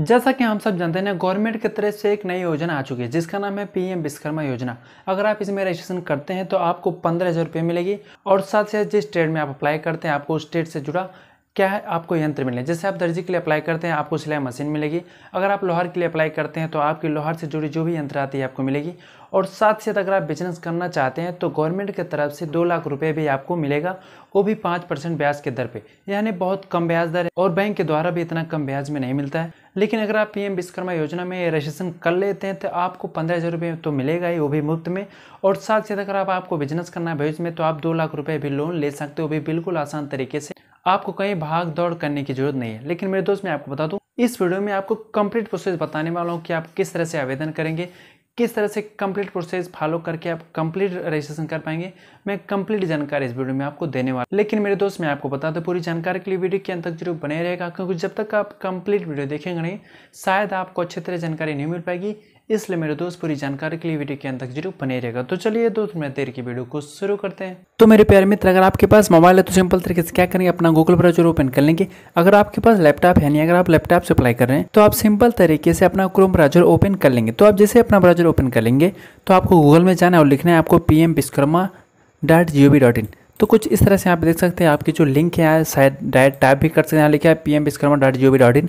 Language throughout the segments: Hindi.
जैसा कि हम सब जानते हैं गवर्नमेंट की तरफ से एक नई योजना आ चुकी है जिसका नाम है पीएम विश्वकर्मा योजना अगर आप इसमें रजिस्ट्रेशन करते हैं तो आपको पंद्रह हज़ार रुपये मिलेगी और साथ ही साथ जिस स्टेट में आप अप्लाई करते हैं आपको उस स्टेट से जुड़ा क्या है आपको यंत्र मिले जैसे आप दर्जी के लिए अप्लाई करते हैं आपको सिलाई मशीन मिलेगी अगर आप लोहार के लिए अप्लाई करते हैं तो आपकी लोहार से जुड़ी जो भी यंत्र आती है आपको मिलेगी और साथ ही साथ अगर आप बिजनेस करना चाहते हैं तो गवर्नमेंट की तरफ से दो लाख रुपए भी आपको मिलेगा वो भी पाँच परसेंट ब्याज के दर पर यानी बहुत कम ब्याज दर है और बैंक के द्वारा भी इतना कम ब्याज में नहीं मिलता है लेकिन अगर आप पीएम विश्वकर्मा योजना में रजिस्ट्रेशन कर लेते हैं तो आपको पंद्रह हज़ार रुपये तो मिलेगा ही वो भी मुफ्त में और साथ साथ अगर आप आपको बिजनेस करना है भविष्य में तो आप दो लाख रुपये भी लोन ले सकते हो भी बिल्कुल आसान तरीके से आपको कहीं भाग दौड़ करने की जरूरत नहीं है लेकिन मेरे दोस्त मैं आपको बता दूँ इस वीडियो में आपको कंप्लीट प्रोसेस बताने वाला हूँ कि आप किस तरह से आवेदन करेंगे किस तरह से कंप्लीट प्रोसेस फॉलो करके आप कंप्लीट रजिस्ट्रेशन कर पाएंगे मैं कंप्लीट जानकारी इस वीडियो में आपको देने वाला लेकिन मेरे दोस्त मैं आपको बता दूँ पूरी जानकारी के लिए वीडियो के अंत तक जरूर बने रहेगा क्योंकि जब तक आप कंप्लीट वीडियो देखेंगे नहीं शायद आपको अच्छी तरह जानकारी नहीं मिल पाएगी इसलिए मेरे दोस्त पूरी जानकारी के लिए वीडियो के अंत तक जरूर बने रहेगा तो चलिए दोस्त मैं देर की वीडियो को शुरू करते हैं तो मेरे प्यारे मित्र अगर आपके पास मोबाइल है तो सिंपल तरीके से क्या करेंगे अपना गूगल ब्राउजर ओपन कर लेंगे अगर आपके पास लैपटॉप है नहीं अगर आप लैपटॉप से अप्लाई कर रहे हैं तो आप सिंपल तरीके से अपना क्रोम ब्राउजर ओपन कर लेंगे तो आप जैसे अपना ब्राउजर ओपन कर लेंगे तो आपको गूगल में जाना है और लिखना है आपको P M Vishwakarma dot G O V dot in तो कुछ इस तरह से आप देख सकते हैं आपकी जो लिंक है शायद डायरेक्ट टाइप भी कर सकते हैं यहाँ लिखा है P M Vishwakarma dot G O V dot in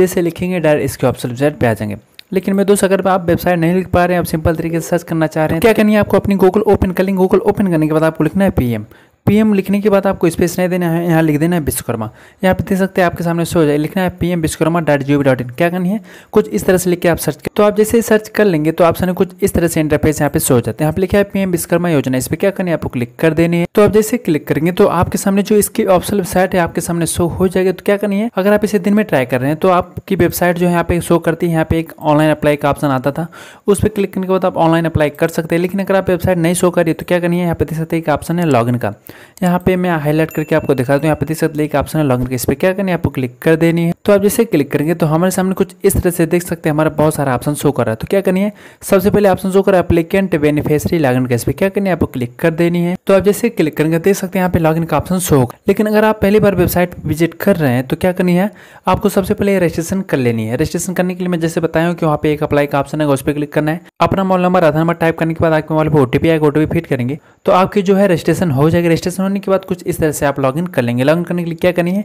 जैसे लिखेंगे डायरेक्ट इसके ऑप्शन पर आ जाएंगे लेकिन मैं दोस्त अगर आप वेबसाइट नहीं लिख पा रहे हैं आप सिंपल तरीके से सर्च करना चाह रहे हैं तो क्या करनी है आपको अपनी गूगल ओपन कर लेंगे गूगल ओपन करने के बाद आपको लिखना है पीएम पीएम लिखने के बाद आपको स्पेस नहीं देना है यहाँ लिख देना है विश्वकर्मा यहाँ पे देख सकते हैं आपके सामने शो हो जाए लिखना है PM Vishwakarma dot G dot in क्या करनी है कुछ इस तरह से लिख के आप सर्च कर तो आप जैसे सर्च कर लेंगे तो आप सामने कुछ इस तरह से इंटरफेस यहाँ पे शो हो जाते हैं यहाँ पे लिखा है पीएम विश्वकर्मा योजना इस पर क्या करनी है आपको क्लिक कर देनी है तो आप जैसे क्लिक करेंगे तो आपके सामने जो इसकी ऑप्शन वेबसाइट है आपके सामने शो हो जाएगा तो क्या करनी है अगर आप इसे दिन में ट्राई कर रहे हैं तो आपकी वेबसाइट जो है यहाँ पे शो करती है यहाँ पे एक ऑनलाइन अप्लाई का ऑप्शन आता था उस पर क्लिक करने के बाद आप ऑनलाइन अप्लाई कर सकते हैं लेकिन अगर आप वेबसाइट नहीं शो करिए तो क्या करनी है यहाँ पे देख सकते हैं एक ऑप्शन है लॉग का यहाँ पे मैं हाईलाइट करके आपको दिखा दूँ यहाँ पे देख सकते हैं कि ऑप्शन है लॉन्ग इस पर क्या करनी है आपको क्लिक कर देनी है तो आप जैसे क्लिक करेंगे तो हमारे सामने कुछ इस तरह से देख सकते हैं हमारा बहुत सारा ऑप्शन शो कर रहा है तो क्या करनी है सबसे पहले ऑप्शन शो कर एप्लीकेंट बेनिफिशरी लॉगिन का इस पर क्या करनी है आपको क्लिक कर देनी है तो आप जैसे क्लिक करेंगे देख सकते हैं यहाँ पे लॉगिन का ऑप्शन शो होगा लेकिन अगर आप पहली बार वेबसाइट विजिट कर रहे हैं तो क्या करनी है आपको सबसे पहले रजिस्ट्रेशन कर लेनी है रजिस्ट्रेशन करने के लिए मैं जैसे बताया हूँ कि वहाँ पे एक अप्लाई का ऑप्शन है उस पर क्लिक करना है अपना mobile number Aadhaar number type करने के बाद आपके मोबाइल पर ओटीपी आएगा ओटीपी फिट करेंगे तो आपकी जो है रजिस्ट्रेशन हो जाएगी रजिस्ट्रेशन होने के बाद कुछ इस तरह से आप लॉगिन कर लेंगे लॉगिन करने के लिए क्या है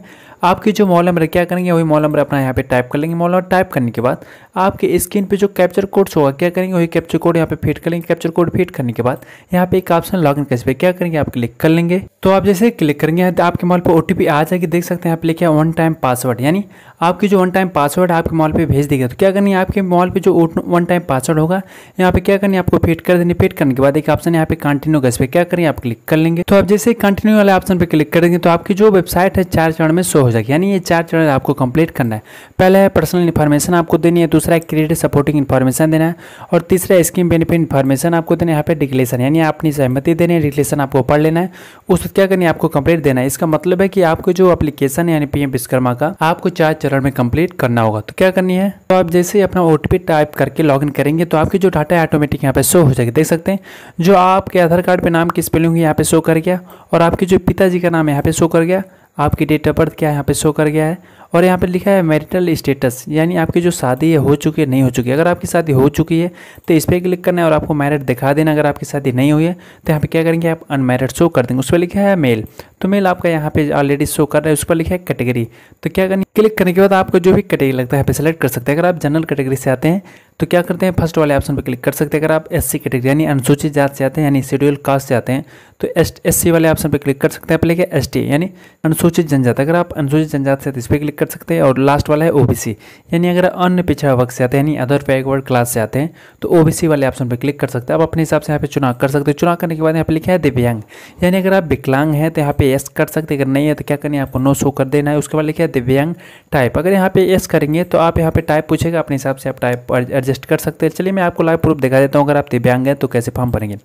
आपकी जो मॉल नंबर क्या करेंगे वही मॉल नंबर अपना यहाँ पे टाइप कर लेंगे मॉल नंबर टाइप करने के बाद आपके स्क्रीन पे जो कैप्चर कोड्स होगा क्या करेंगे वही कैप्चर कोड यहाँ पे फिट कर लेंगे कैप्चर कोड फिट करने के बाद यहाँ पे एक ऑप्शन इन कैसे क्या करेंगे आप क्लिक कर लेंगे तो आप जैसे क्लिक करेंगे तो आपके मॉल पर ओ आ जाएगी देख सकते हैं आप लिखे वन टाइम पासवर्ड यानी आपकी जो वन टाइम पासवर्ड आपके मॉल पर भेज देगा तो क्या करनी है आपके मॉल पर जो वन टाइम पासवर्ड होगा यहाँ पे क्या करनी है आपको फिट कर देनी फिट करने के बाद एक ऑप्शन यहाँ पे कंटिन्यू कैसे क्या करेंगे आप क्लिक कर लेंगे तो आप जैसे जैसे कंटिन्यू वाले ऑप्शन पर क्लिक करेंगे तो आपकी जो वेबसाइट है चार चरण में शो हो जाएगी यानी ये चार चरण आपको कंप्लीट करना है पहला है पर्सनल इन्फॉर्मेशन आपको देनी है दूसरा है क्रिएटिव सपोर्टिंग इन्फॉर्मेशन देना है और तीसरा स्कीम बेनिफिट इन्फॉर्मेशन आपको देना है यहाँ पर डिक्लेशन यानी अपनी सहमति देनी है डिक्लेशन आपको पढ़ लेना है उस क्या करनी है आपको कंप्लीट देना है इसका मतलब है कि आपको जो अपलीकेशन है यानी पीएम विश्वकर्मा का आपको चार चरण में कंप्लीट करना होगा तो क्या करनी है तो आप जैसे ही अपना ओ टाइप करके लॉग करेंगे तो आपकी जो डाटा है ऑटोमेटिक यहाँ पे शो हो जाएगी देख सकते हैं जो आपके आधार कार्ड पर नाम की स्पेलिंग यहाँ पे शो कर गया और आपके जो पिताजी का नाम यहाँ पे शो कर गया आपकी डेट ऑफ बर्थ क्या यहाँ पे शो कर गया है और यहाँ पे लिखा है मैरिटल स्टेटस यानी आपकी जो शादी है हो चुकी है नहीं हो चुकी है अगर आपकी शादी हो चुकी है तो इस पर क्लिक करना है और आपको मैरिड दिखा देना अगर आपकी शादी नहीं हुई है तो यहाँ पे क्या करेंगे आप अनमेरिड शो कर देंगे उस पर लिखा है मेल तो मेल आपका यहाँ पे ऑलरेडी शो कर रहा है उस पर लिखा है कैटेगरी तो क्या करनी क्लिक करने के बाद आपको जो भी कैटेगरी लगता है यहाँ पे सेलेक्ट कर सकते हैं अगर आप जनरल कैटेगरी से आते हैं तो क्या करते हैं फर्स्ट वाले ऑप्शन पर क्लिक कर सकते हैं अगर आप एससी कैटेगरी यानी अनुसूचित जात से आते हैं यानी शेड्यूल कास्ट से आते हैं तो एससी वाले ऑप्शन पर क्लिक कर सकते हैं पहले एस टी यानी अनुसूचित जनजाति अगर आप अनुसूचित जनजाति से आते हैं इस पर क्लिक कर सकते हैं और लास्ट वाला है सी यानी अगर अन्य पिछड़ा वर्ग से आते हैं यानी अदर बैकवर्ड क्लास से आते हैं तो सी वाले ऑप्शन पर क्लिक कर सकते हैं आप अपने हिसाब से यहाँ पे चुनाव कर सकते हैं चुनाव करने के बाद यहाँ पे लिखा है दिव्यांग यानी अगर आप विकलांग हैं तो यहाँ पे यस कर सकते अगर नहीं है तो क्या करनी है आपको नो शो कर देना है उसके बाद लिखा है दिव्यांग टाइप अगर यहाँ पे यस करेंगे तो आप यहाँ पर टाइप पूछेगा अपने हिसाब से आप टाइप एडजस्ट कर सकते हैं चलिए मैं आपको लाइव प्रूफ दिखा देता हूँ अगर आप दिव्यांग हैं तो कैसे फॉर्म भरेंगे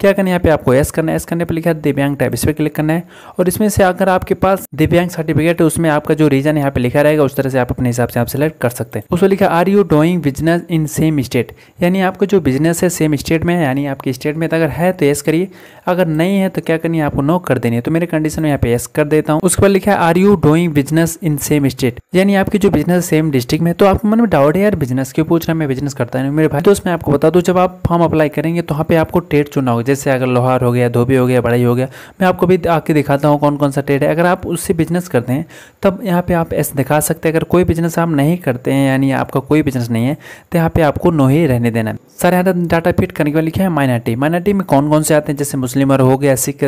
क्या करना है यहाँ पे आपको एस करना है एस करने पर लिखा है दिव्यांग टाइप इस पर क्लिक करना है और इसमें से अगर आपके पास दिव्यांग सर्टिफिकेट है उसमें आपका जो रीजन यहाँ पे लिखा रहेगा उस तरह से आप अपने हिसाब से आप सिलेक्ट कर सकते हैं उसमें लिखा are you doing business in same state यानी आपका जो बिजनेस है सेम स्टेट में है यानी आपके स्टेट में अगर है तो येस करिए अगर नहीं है तो क्या करनी है आपको नो कर देनी है तो मेरे कंडीशन में यहाँ पे येस कर देता हूँ उसके बाद लिखा है are you doing business in same state यानी आपकी जो बिजनेस सेम डिस्ट्रिक्ट में तो आपको मन में डाउट है यार बिजनेस क्यों पूछ रहा है मैं बिजनेस बिजनेस करता है मेरे भाई तो उसमें आपको बता दूँ जब आप फॉर्म अप्लाई करेंगे तो वहाँ पे आपको टेट चुना होगा जैसे अगर लोहार हो गया धोबी हो गया बड़ाई हो गया मैं आपको भी आके दिखाता हूँ कौन कौन सा टेट है अगर आप उससे बिजनेस करते हैं तब यहाँ पर आप ऐसे दिखा सकते हैं अगर कोई बिजनेस आप नहीं करते हैं यानी आपका कोई बिजनेस नहीं है तो यहाँ पर आपको नो ही रहने देना है सर यहाँ डाटा फिट करने के लिए लिखा है माइनार्टी माइनार्टी में कौन कौन से आते हैं जैसे मुस्लिम और हो गया सिख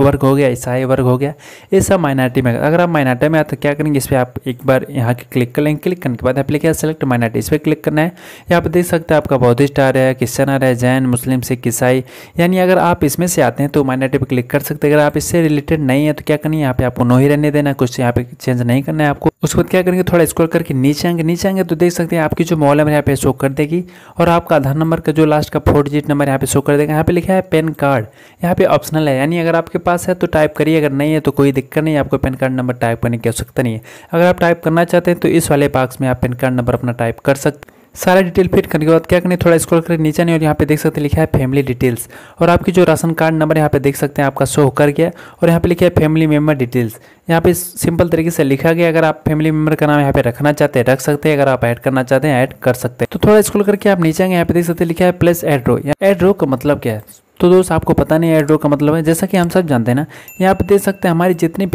वर्ग हो गया ईसाई वर्ग हो गया ये सब माइनॉरिटी में अगर आप माइनॉरिटी में आते तो क्या करेंगे इस पर आप एक बार यहाँ के क्लिक कर लेंगे क्लिक करने के बाद आप लिखिए सेलेक्ट माइनॉरिटी इस पर क्लिक करना है यहाँ पर देख सकते हैं आपका बौद्धिस्ट आ रहा है क्रिश्चन आ रहा है जैन मुस्लिम सिख ईसाई यानी अगर आप इसमें से आते हैं तो माइनॉरिटी पर क्लिक कर सकते हैं अगर आप इससे रिलेटेड नहीं है तो क्या करनी है यहाँ पे आपको नो ही रहने देना कुछ यहाँ पे चेंज नहीं करना है आपको उसके बाद क्या करेंगे थोड़ा स्क्रॉल करके नीचे आएंगे नीचे आएंगे तो देख सकते हैं आपकी जो मॉल है यहाँ पे शो कर देगी और आपका आधार नंबर का जो लास्ट का फोर डिजिट नंबर यहाँ पे शो कर देगा यहाँ पे लिखा है पेन कार्ड यहाँ पे ऑप्शनल है यानी अगर आपके पास है तो टाइप करिए अगर नहीं है तो कोई दिक्कत नहीं आपको पैन कार्ड नंबर टाइप करने की आवश्यकता नहीं है अगर आप टाइप करना चाहते हैं तो इस वाले बॉक्स में आप पैन कार्ड नंबर अपना टाइप कर सकते सारा डिटेल फिट करने के बाद क्या करें थोड़ा स्क्रॉल करें नीचे नहीं और यहाँ पे देख सकते हैं लिखा है फैमिली डिटेल्स और आपकी जो राशन कार्ड नंबर यहाँ पे देख सकते हैं आपका शो कर गया और यहाँ पे लिखा है फैमिली मेम्बर डिटेल्स यहाँ पे सिंपल तरीके से लिखा गया अगर आप फैमिली मेम्बर का नाम यहाँ पे रखना चाहते हैं रख सकते हैं अगर आप ऐड करना चाहते हैं ऐड कर सकते हैं तो थोड़ा स्क्रॉल करके आप नीचे आएंगे यहाँ पे देख सकते हैं लिखा है plus add row add row का मतलब क्या है तो दोस्त आपको पता नहीं एयर का मतलब है जैसा कि हम सब जानते हैं ना यहाँ पे देख सकते हैं हमारी जितनी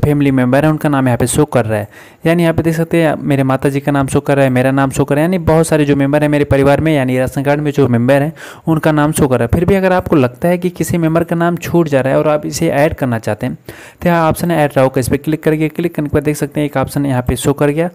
फैमिली मेम्बर है उनका नाम यहाँ पे शो कर रहा है यानी यहाँ पे देख सकते हैं मेरे माता जी का नाम शो कर रहा है मेरा नाम शो कर रहा है यानी बहुत सारे जो मेम्बर है मेरे परिवार में यानी राशन कार्ड में जो मेम्बर है उनका नाम शो कर रहा है फिर भी अगर आपको लगता है कि किसी मेम्बर का नाम छूट जा रहा है और आप इसे ऐड करना चाहते हैं तो यहाँ ऑप्शन है ऐड राउ का इस पर क्लिक करके क्लिक करने के बाद देख सकते हैं एक ऑप्शन यहाँ पे शो कर गया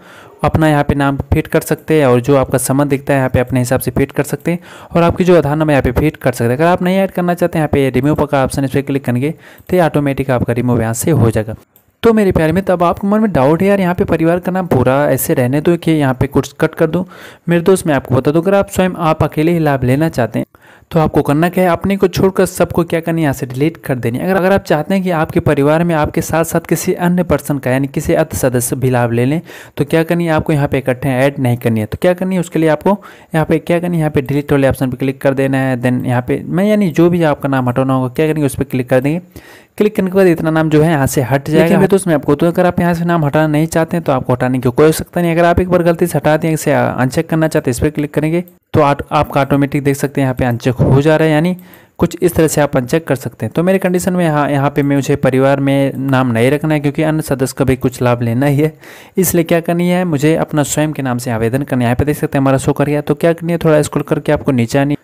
अपना यहाँ पे नाम फिट कर सकते हैं और जो आपका समन दिखता है यहाँ पे अपने हिसाब से फिट कर सकते हैं और आपकी जो आधार नंबर यहाँ पे फिट कर सकते हैं अगर आप नहीं ऐड करना चाहते हैं यहाँ पे रिमूव का ऑप्शन इस पर क्लिक करेंगे तो ऑटोमेटिक आपका रिमूव यहाँ से हो जाएगा तो मेरे प्यार में तब आपके मन में डाउट है यार यहाँ पे परिवार का नाम पूरा ऐसे रहने दो कि यहाँ पे कुछ कट कर दूँ मेरे दोस्त मैं आपको बता दूँ अगर आप स्वयं आप अकेले ही लाभ लेना चाहते हैं तो आपको करना क्या है अपने को छोड़कर सबको क्या करनी है यहाँ से डिलीट कर देनी अगर अगर आप चाहते हैं कि आपके परिवार में आपके साथ साथ किसी अन्य पर्सन का यानी किसी अर्थ सदस्य भी लाभ ले लें तो क्या करनी है आपको यहाँ पे इकट्ठे ऐड नहीं करनी है तो क्या करनी है उसके लिए आपको यहाँ पे क्या करनी है यहाँ पे डिलीट वाले ऑप्शन पर क्लिक कर देना है देन यहाँ पे मैं यानी जो भी आपका नाम हटाना होगा क्या करेंगे उस पर क्लिक कर देंगे क्लिक करने के बाद इतना नाम जो है यहाँ से हट जाएगा मैं तो उसमें आपको तो अगर आप यहाँ से नाम हटाना नहीं चाहते हैं तो आपको हटाने की कोई आवश्यकता नहीं अगर आप एक बार गलती से हटा दें इसे अनचेक करना चाहते हैं इस पर क्लिक करेंगे तो आ, आपका ऑटोमेटिक देख सकते हैं यहाँ पे अनचेक हो जा रहा है यानी कुछ इस तरह से आप अनचेक कर सकते हैं तो मेरे कंडीशन में यहाँ यहाँ पे मुझे परिवार में नाम नहीं रखना है क्योंकि अन्य सदस्य का भी कुछ लाभ लेना ही है इसलिए क्या करनी है मुझे अपना स्वयं के नाम से आवेदन करना है यहाँ पे देख सकते हैं हमारा शो कर गया तो क्या करनी है थोड़ा स्कूल करके आपको नीचे आनी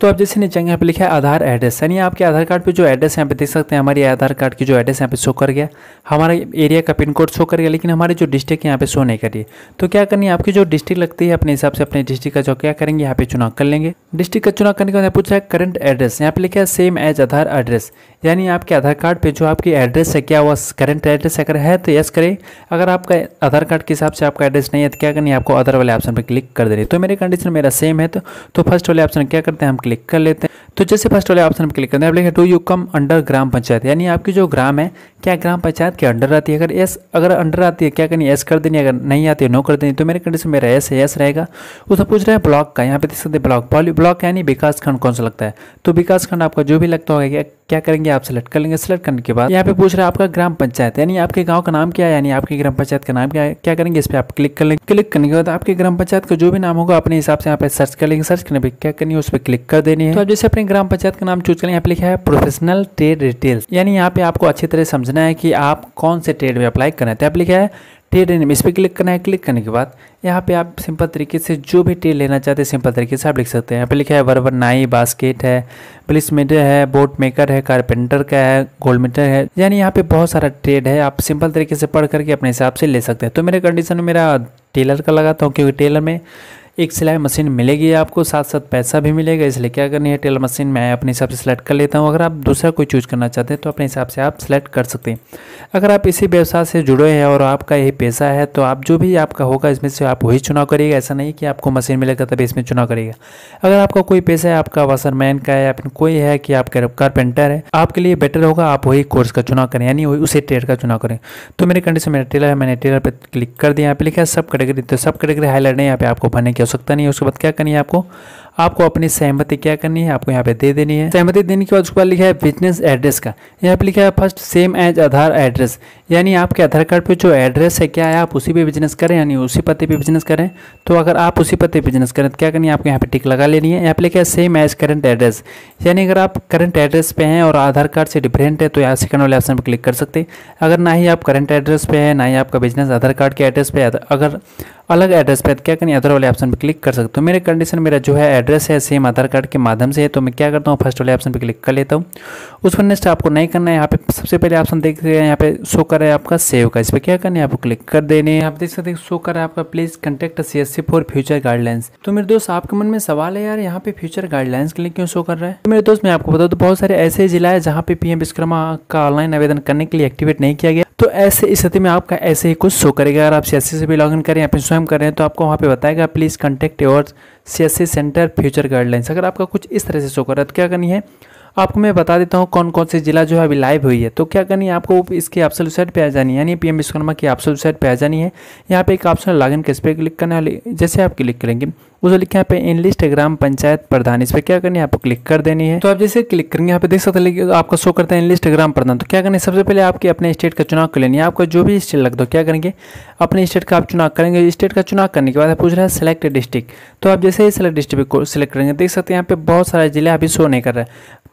तो आप जैसे नीचे यहाँ पे लिखा है आधार एड्रेस यानी आपके आधार कार्ड पे जो एड्रेस यहाँ पे देख सकते हैं हमारी आधार कार्ड की जो एड्रेस यहाँ पे शो कर गया हमारा एरिया का पिन कोड शो कर गया लेकिन हमारे जो डिस्ट्रिक्ट यहाँ पे शो नहीं करिए तो क्या करनी है आपकी जो डिस्ट्रिक्ट लगती है अपने हिसाब से अपने डिस्ट्रिक्ट का जो क्या करेंगे यहाँ पे चुनाव कर लेंगे डिस्ट्रिक्ट का चुनाव करने के बाद पूछा है करंट एड्रेस यहाँ पे लिखा है सेम एज आधार एड्रेस यानी आपके आधार कार्ड पे जो आपकी एड्रेस है क्या वो करंट एड्रेस अगर है तो यस करें अगर आपका आधार कार्ड के हिसाब से आपका एड्रेस नहीं है तो क्या करनी है आपको अदर वाले ऑप्शन पर क्लिक कर देनी तो मेरी कंडीशन मेरा सेम है तो, तो फर्स्ट वाले ऑप्शन क्या करते हैं हम क्लिक कर लेते हैं तो जैसे फर्स्ट वाले ऑप्शन पर क्लिक करना है आप do you come under gram panchayat यानी आपकी जो ग्राम है क्या ग्राम पंचायत के अंडर आती है अगर एस अगर अंडर आती है क्या करनी एस कर देनी अगर नहीं आती है नो कर देनी तो मेरे कंडीशन मेरा एस है एस रहेगा उसमें पूछ रहे हैं ब्लॉक का यहाँ पे देख सकते हैं ब्लॉक पॉली ब्लॉक यानी विकास खंड कौन सा लगता है तो विकास खंड आपका जो भी लगता होगा क्या करेंगे आप सेलेक्ट कर लेंगे सेलेक्ट करने के बाद यहाँ पे पूछ रहा है आपका ग्राम पंचायत यानी आपके गांव का नाम क्या है यानी आपकी ग्राम पंचायत का नाम क्या है क्या करेंगे इस पर आप क्लिक कर लेंगे क्लिक करने के बाद आपके ग्राम पंचायत का जो भी नाम होगा अपने हिसाब से यहाँ पे सर्च कर लेंगे सर्च करने पर क्या करनी है उस पर क्लिक कर देनी है तो आप जैसे अपने में ग्राम पंचायत का नाम चूज करें यहाँ पे लिखा है प्रोफेशनल ट्रेड डिटेल्स यानी यहाँ पे आपको अच्छी तरह समझना है कि आप कौन से ट्रेड में अप्लाई तो करना है तो आप लिखा है ट्रेड नेम इस पर क्लिक करना है क्लिक करने के बाद यहाँ पे आप सिंपल तरीके से जो भी ट्रेड लेना चाहते हैं सिंपल तरीके से आप लिख सकते हैं यहाँ पे लिखा है वर्वर नाई बास्केट है ब्लिस मेडर है बोट मेकर है कारपेंटर का है गोल्ड मीटर है यानी यहाँ पे बहुत सारा ट्रेड है आप सिंपल तरीके से पढ़ करके अपने हिसाब से ले सकते हैं तो मेरे कंडीशन में मेरा टेलर का लगाता हूँ क्योंकि टेलर में एक सिलाई मशीन मिलेगी आपको साथ साथ पैसा भी मिलेगा इसलिए क्या करनी है टेलर मशीन मैं अपने हिसाब से सिलेक्ट कर लेता हूँ अगर आप दूसरा कोई चूज करना चाहते हैं तो अपने हिसाब से आप सिलेक्ट कर सकते हैं अगर आप इसी व्यवसाय से जुड़े हैं और आपका यही पैसा है तो आप जो भी आपका होगा इसमें से आप वही चुनाव करिएगा ऐसा नहीं कि आपको मशीन मिलेगा तभी इसमें चुनाव करिएगा अगर आपका कोई पैसा है आपका वासरमैन का है या फिर कोई है कि आप कारपेंटर है आपके लिए बेटर होगा आप वही कोर्स का चुनाव करें यानी उसी ट्रेड का चुनाव करें तो मेरे कंडीशन मेरा टेलर है मैंने टेलर पर क्लिक कर दिया यहाँ पर लिखा है सब कैटेगरी तो सब कैटेगरी हाईलाइट है यहाँ पे आपको भरने के सकता आवश्यकता नहीं है उसके बाद क्या करनी है आपको आपको अपनी सहमति क्या करनी है आपको यहाँ पे दे देनी है सहमति देने के बाद उसके बाद लिखा है बिजनेस एड्रेस का यहाँ पे लिखा है first same as Aadhaar address यानी आपके आधार कार्ड पे जो एड्रेस है क्या है आप उसी पे बिजनेस करें यानी उसी पते पे बिजनेस करें तो अगर आप उसी पते पे बिजनेस करें तो क्या करनी है आपको यहाँ पे टिक लगा लेनी है यहाँ पे लिखा है सेम एज करंट एड्रेस यानी अगर आप करंट एड्रेस पे हैं और आधार कार्ड से डिफरेंट है तो यहाँ सेकंड वाले ऑप्शन पर क्लिक कर सकते हैं अगर ना ही आप करंट एड्रेस पे है ना ही आपका बिजनेस आधार कार्ड के एड्रेस पे अगर अलग एड्रेस पे तो क्या करनी अदर वाले ऑप्शन पर क्लिक कर सकते हो मेरे कंडीशन मेरा जो है एड्रेस है सेम आधार कार्ड के माध्यम से है तो मैं क्या करता हूँ फर्स्ट वाले ऑप्शन पर क्लिक कर लेता हूँ उस पर नेक्स्ट आपको नहीं करना है यहाँ पे सबसे पहले ऑप्शन देख रहे हैं यहाँ पे शो कर रहा है आपका सेव का इस पर क्या करना है आपको क्लिक कर देने हैं आप देख सकते हैं शो कर रहा है आपका please contact C S C for future guidelines तो मेरे दोस्त आपके मन में सवाल है यार यहाँ पे फ्यूचर गाइडलाइंस के लिए क्यों शो कर रहा है तो मेरे दोस्त मैं आपको बता तो बहुत सारे ऐसे जिला है जहाँ पे पीएम विश्वकर्मा का ऑनलाइन आवेदन करने के लिए एक्टिवेट नहीं किया गया तो ऐसे स्थिति में आपका ऐसे ही कुछ शो करेगा अगर आप सी से भी लॉग इन करें या फिर स्वयं करें तो आपको वहाँ पे बताएगा please contact your C S C centre future guidelines अगर आपका कुछ इस तरह से शो कर रहा है तो क्या करनी है आपको मैं बता देता हूँ कौन कौन से जिला जो है अभी लाइव हुई है तो क्या करनी है आपको इसके ऑप्शन वेबसाइट पर आ जानी है यानी एम विश्वकर्मा की ऑप्शन वेबसाइट पर आ जानी है यहाँ पे एक ऑप्शन लॉगिन किस पे क्लिक करने वाली जैसे आप क्लिक करेंगे उसे लिखे यहाँ पे इनलिस्ट ग्राम पंचायत प्रधान इस पर क्या करनी है आपको क्लिक कर देनी है तो आप जैसे क्लिक करेंगे यहाँ पे देख सकते हैं आपका शो करता है इनलिस्ट ग्राम प्रधान तो क्या करें सबसे पहले आपके अपने स्टेट का चुनाव कर लेनी है आपका जो भी स्टेट लग दो क्या करेंगे अपने स्टेट का आप चुनाव करेंगे स्टेट का चुनाव करने के बाद पूछ रहा है सेलेक्ट डिस्ट्रिक्ट तो आप जैसे ही सेलेक्ट डिस्ट्रिक्ट को सिलेक्ट करेंगे देख सकते हैं यहाँ पे बहुत सारे जिला अभी शो नहीं कर रहे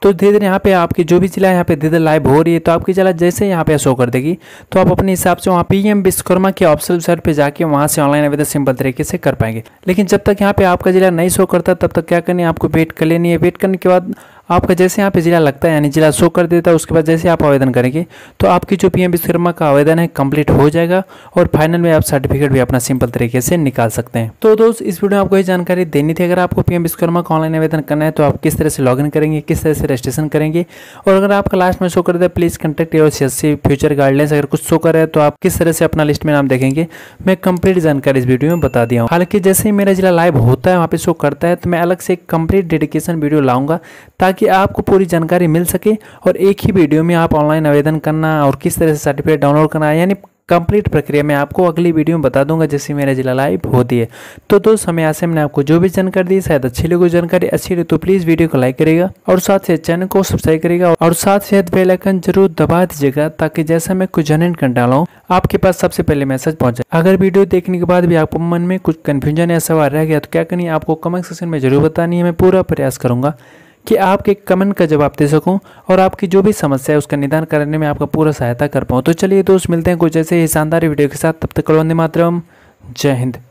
तो धीरे धीरे यहाँ पे आपकी जो भी जिला यहाँ पे धीरे धीरे लाइव हो रही है तो आपकी जिला जैसे यहाँ पे शो कर देगी तो आप अपने हिसाब से वहाँ पी एम विश्वकर्मा के ऑप्शन साइड पे जाके वहाँ से ऑनलाइन आवेदन सिंपल तरीके से कर पाएंगे लेकिन जब तक यहाँ पे पे आपका जिला नहीं शो करता तब तक क्या करनी है आपको वेट कर लेनी है वेट करने के बाद आपका जैसे यहाँ पे ज़िला लगता है यानी ज़िला शो कर देता है उसके बाद जैसे आप आवेदन करेंगे तो आपकी जो पीएम विश्वकर्मा का आवेदन है कंप्लीट हो जाएगा और फाइनल में आप सर्टिफिकेट भी अपना सिंपल तरीके से निकाल सकते हैं तो दोस्त इस वीडियो में आपको ये जानकारी देनी थी अगर आपको पीएम विश्वकर्मा का ऑनलाइन आवेदन करना है तो आप किस तरह से लॉग करेंगे किस तरह से रजिस्ट्रेशन करेंगे और अगर आपका लास्ट में शो कर देता please contact your C future guidelines अगर कुछ शो कर रहे तो आप किस तरह से अपना लिस्ट में नाम देखेंगे मैं कंप्लीट जानकारी इस वीडियो में बता दिया हूँ हालांकि जैसे ही मेरा जिला लाइव होता है वहाँ पे शो करता है तो मैं अलग से कंप्लीट डेडिकेशन वीडियो लाऊंगा ताकि ताकि आपको पूरी जानकारी मिल सके और एक ही वीडियो में आप ऑनलाइन आवेदन करना और किस तरह से सर्टिफिकेट डाउनलोड करना है यानी कंप्लीट प्रक्रिया मैं आपको अगली वीडियो में बता दूंगा जैसे मेरा जिला लाइव होती है तो दोस्त हमें यहाँ से आपको जो भी जानकारी दी शायद अच्छी लगी जानकारी अच्छी लगी तो प्लीज़ वीडियो को लाइक करेगा और साथ ही चैनल को सब्सक्राइब करेगा और साथ ही बेलाइकन जरूर दबा दीजिएगा ताकि जैसा मैं कुछ जनरेट कर डाला आपके पास सबसे पहले मैसेज पहुंच जाए अगर वीडियो देखने के बाद भी आपको मन में कुछ कन्फ्यूजन या सवाल रह गया तो क्या करनी आपको कमेंट सेक्शन में जरूर बतानी है मैं पूरा प्रयास करूँगा कि आपके कमेंट का जवाब दे सकूँ और आपकी जो भी समस्या है उसका निदान करने में आपका पूरा सहायता कर पाऊँ तो चलिए दोस्त मिलते हैं कुछ ऐसे ही शानदार वीडियो के साथ तब तक वंदे मातरम जय हिंद